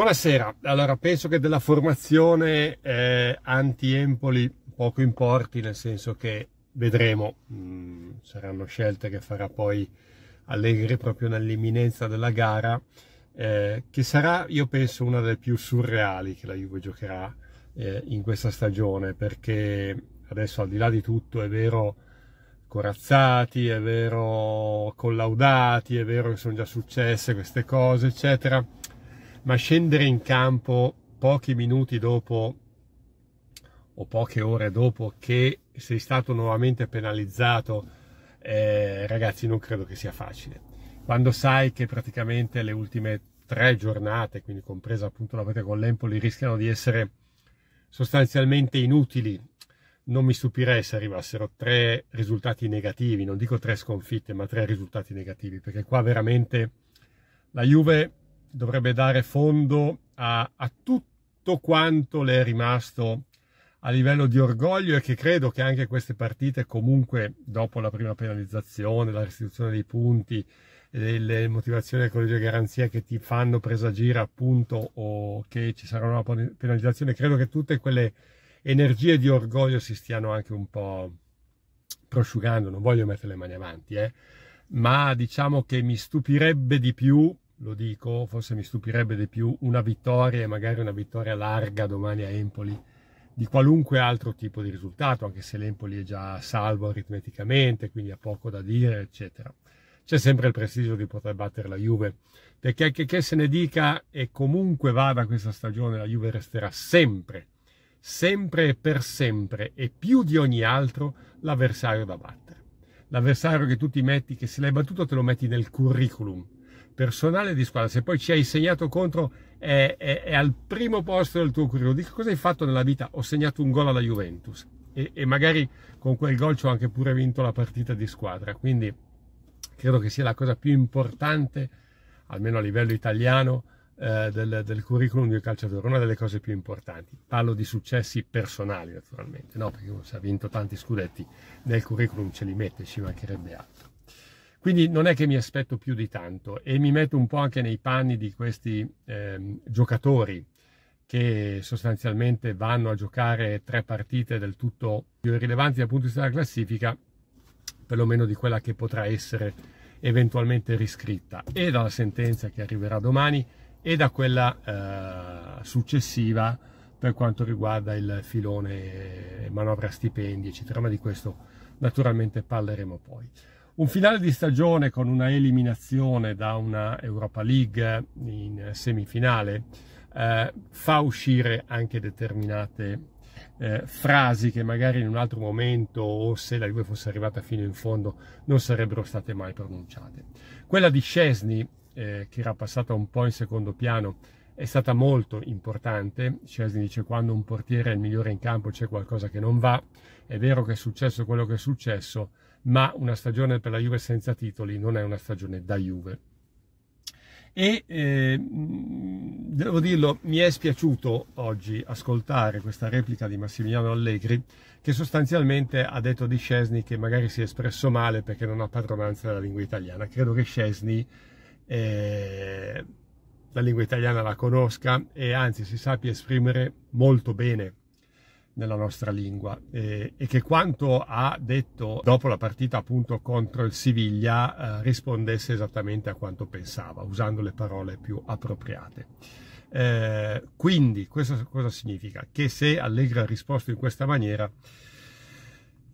Buonasera, allora penso che della formazione eh, anti-Empoli poco importi, nel senso che vedremo, mm, saranno scelte che farà poi Allegri proprio nell'imminenza della gara, eh, che sarà, io penso, una delle più surreali che la Juve giocherà eh, in questa stagione, perché adesso al di là di tutto è vero corazzati, è vero collaudati, è vero che sono già successe queste cose, eccetera ma scendere in campo pochi minuti dopo o poche ore dopo che sei stato nuovamente penalizzato, eh, ragazzi, non credo che sia facile. Quando sai che praticamente le ultime tre giornate, quindi compresa appunto la partita con l'Empoli, rischiano di essere sostanzialmente inutili, non mi stupirei se arrivassero tre risultati negativi, non dico tre sconfitte, ma tre risultati negativi, perché qua veramente la Juve dovrebbe dare fondo a, a tutto quanto le è rimasto a livello di orgoglio e che credo che anche queste partite comunque dopo la prima penalizzazione, la restituzione dei punti, le, le motivazioni del collegio di garanzia che ti fanno presagire appunto o che ci sarà una penalizzazione, credo che tutte quelle energie di orgoglio si stiano anche un po' prosciugando, non voglio mettere le mani avanti, eh? ma diciamo che mi stupirebbe di più lo dico, forse mi stupirebbe di più una vittoria e magari una vittoria larga domani a Empoli di qualunque altro tipo di risultato, anche se l'Empoli è già salvo aritmeticamente, quindi ha poco da dire, eccetera. C'è sempre il prestigio di poter battere la Juve, perché che, che se ne dica e comunque vada questa stagione, la Juve resterà sempre, sempre e per sempre, e più di ogni altro, l'avversario da battere. L'avversario che tu ti metti, che se l'hai battuto te lo metti nel curriculum, personale di squadra, se poi ci hai segnato contro è, è, è al primo posto del tuo curriculum, dico cosa hai fatto nella vita? Ho segnato un gol alla Juventus e, e magari con quel gol ci ho anche pure vinto la partita di squadra, quindi credo che sia la cosa più importante, almeno a livello italiano, eh, del, del, curriculum di un calciatore, una delle cose più importanti. Parlo di successi personali naturalmente, no? perché uno si ha vinto tanti scudetti nel curriculum ce li mette, ci mancherebbe altro. Quindi non è che mi aspetto più di tanto e mi metto un po' anche nei panni di questi eh, giocatori che sostanzialmente vanno a giocare tre partite del tutto più irrilevanti dal punto di vista della classifica, perlomeno di quella che potrà essere eventualmente riscritta e dalla sentenza che arriverà domani e da quella eh, successiva per quanto riguarda il filone manovra stipendi eccetera ma di questo naturalmente parleremo poi un finale di stagione con una eliminazione da una Europa League in semifinale eh, fa uscire anche determinate eh, frasi che magari in un altro momento o se la Juve fosse arrivata fino in fondo non sarebbero state mai pronunciate. Quella di Scesni, eh, che era passata un po' in secondo piano, è stata molto importante. Scesni dice quando un portiere è il migliore in campo c'è qualcosa che non va. È vero che è successo quello che è successo, ma una stagione per la Juve senza titoli non è una stagione da Juve. E eh, devo dirlo, mi è spiaciuto oggi ascoltare questa replica di Massimiliano Allegri che sostanzialmente ha detto di Scesni che magari si è espresso male perché non ha padronanza della lingua italiana. Credo che Scesni eh, la lingua italiana la conosca e anzi si sappia esprimere molto bene nella nostra lingua e, e, che quanto ha detto dopo la partita appunto contro il Siviglia eh, rispondesse esattamente a quanto pensava, usando le parole più appropriate. Eh, quindi questo cosa significa? Che se Allegra ha risposto in questa maniera,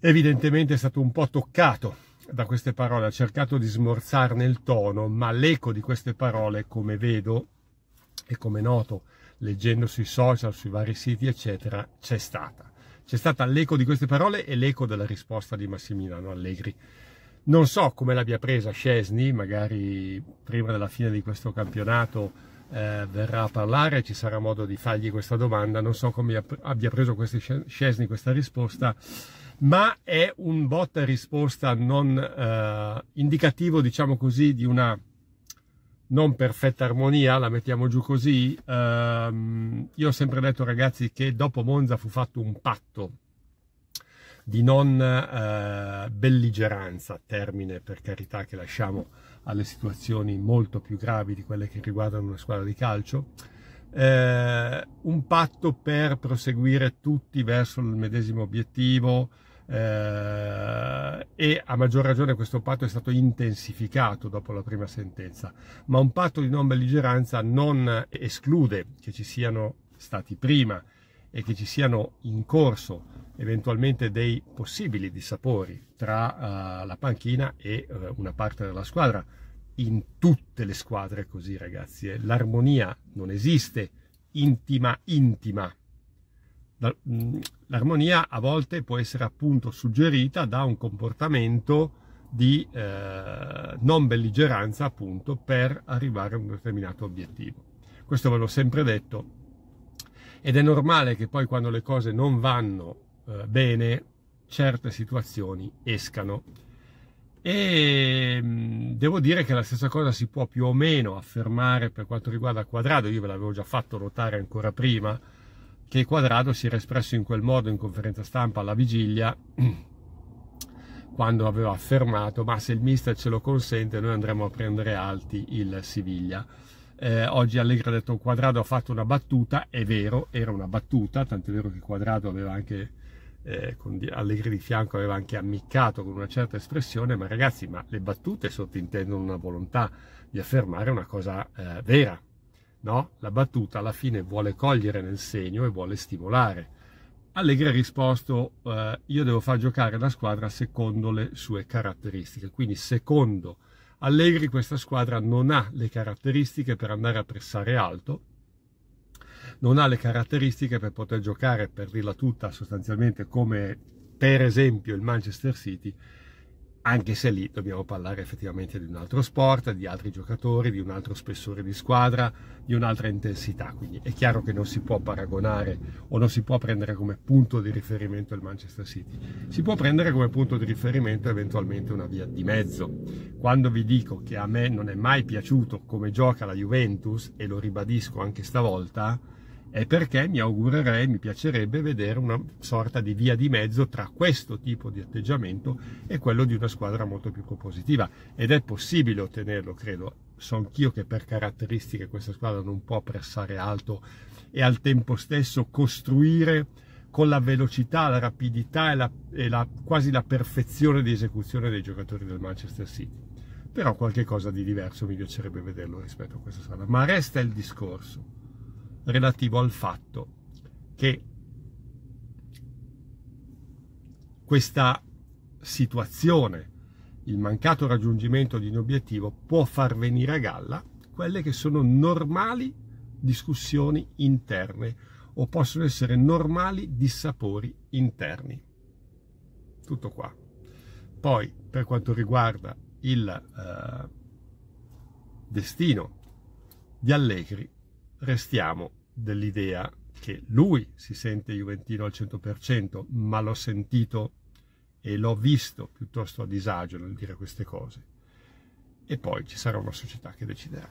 evidentemente è stato un po' toccato da queste parole, ha cercato di smorzarne il tono, ma l'eco di queste parole, come vedo e come noto, leggendo sui social, sui vari siti, eccetera, c'è stata. C'è stata l'eco di queste parole e l'eco della risposta di Massimiliano Allegri. Non so come l'abbia presa Scesni, magari prima della fine di questo campionato eh, verrà a parlare, ci sarà modo di fargli questa domanda, non so come abbia preso Scesni questa risposta, ma è un botta risposta non eh, indicativo, diciamo così, di una non perfetta armonia, la mettiamo giù così. Ehm, io ho sempre detto, ragazzi, che dopo Monza fu fatto un patto di non eh, belligeranza, termine per carità che lasciamo alle situazioni molto più gravi di quelle che riguardano una squadra di calcio, eh, un patto per proseguire tutti verso il medesimo obiettivo, eh, e a maggior ragione questo patto è stato intensificato dopo la prima sentenza, ma un patto di non belligeranza non esclude che ci siano stati prima e che ci siano in corso eventualmente dei possibili dissapori tra uh, la panchina e uh, una parte della squadra. In tutte le squadre è così, ragazzi. Eh. L'armonia non esiste intima intima Mm, l'armonia a volte può essere appunto suggerita da un comportamento di eh, non belligeranza appunto per arrivare a un determinato obiettivo. Questo ve l'ho sempre detto ed è normale che poi quando le cose non vanno eh, bene certe situazioni escano e mm, devo dire che la stessa cosa si può più o meno affermare per quanto riguarda il quadrato, io ve l'avevo già fatto notare ancora prima, che Quadrado si era espresso in quel modo in conferenza stampa alla vigilia quando aveva affermato ma se il mister ce lo consente noi andremo a prendere alti il Siviglia. Eh, oggi Allegra ha detto Quadrado ha fatto una battuta, è vero, era una battuta, tant'è vero che Quadrado aveva anche, eh, con Allegri di fianco aveva anche ammiccato con una certa espressione, ma ragazzi, ma le battute sottintendono una volontà di affermare una cosa eh, vera, No? La battuta alla fine vuole cogliere nel segno e vuole stimolare. Allegri ha risposto eh, io devo far giocare la squadra secondo le sue caratteristiche, quindi secondo Allegri questa squadra non ha le caratteristiche per andare a pressare alto, non ha le caratteristiche per poter giocare, per dirla tutta, sostanzialmente come per esempio il Manchester City anche se lì dobbiamo parlare effettivamente di un altro sport, di altri giocatori, di un altro spessore di squadra, di un'altra intensità. Quindi è chiaro che non si può paragonare o non si può prendere come punto di riferimento il Manchester City. Si può prendere come punto di riferimento eventualmente una via di mezzo. Quando vi dico che a me non è mai piaciuto come gioca la Juventus, e lo ribadisco anche stavolta, è perché mi augurerei, mi piacerebbe vedere una sorta di via di mezzo tra questo tipo di atteggiamento e quello di una squadra molto più propositiva ed è possibile ottenerlo, credo. So anch'io che per caratteristiche questa squadra non può pressare alto e al tempo stesso costruire con la velocità, la rapidità e, la, e la, quasi la perfezione di esecuzione dei giocatori del Manchester City. Però qualche cosa di diverso mi piacerebbe vederlo rispetto a questa squadra. Ma resta il discorso relativo al fatto che questa situazione, il mancato raggiungimento di un obiettivo, può far venire a galla quelle che sono normali discussioni interne o possono essere normali dissapori interni. Tutto qua. Poi, per quanto riguarda il eh, destino di Allegri, restiamo dell'idea che lui si sente juventino al 100%, ma l'ho sentito e l'ho visto piuttosto a disagio nel dire queste cose. E poi ci sarà una società che deciderà.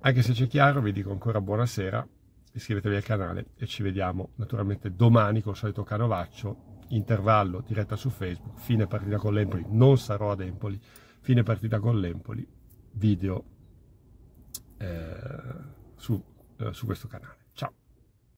Anche se c'è chiaro, vi dico ancora buonasera, iscrivetevi al canale e ci vediamo naturalmente domani col solito canovaccio, intervallo, diretta su Facebook, fine partita con l'Empoli, non sarò ad Empoli, fine partita con l'Empoli, video eh, su, eh, su questo canale.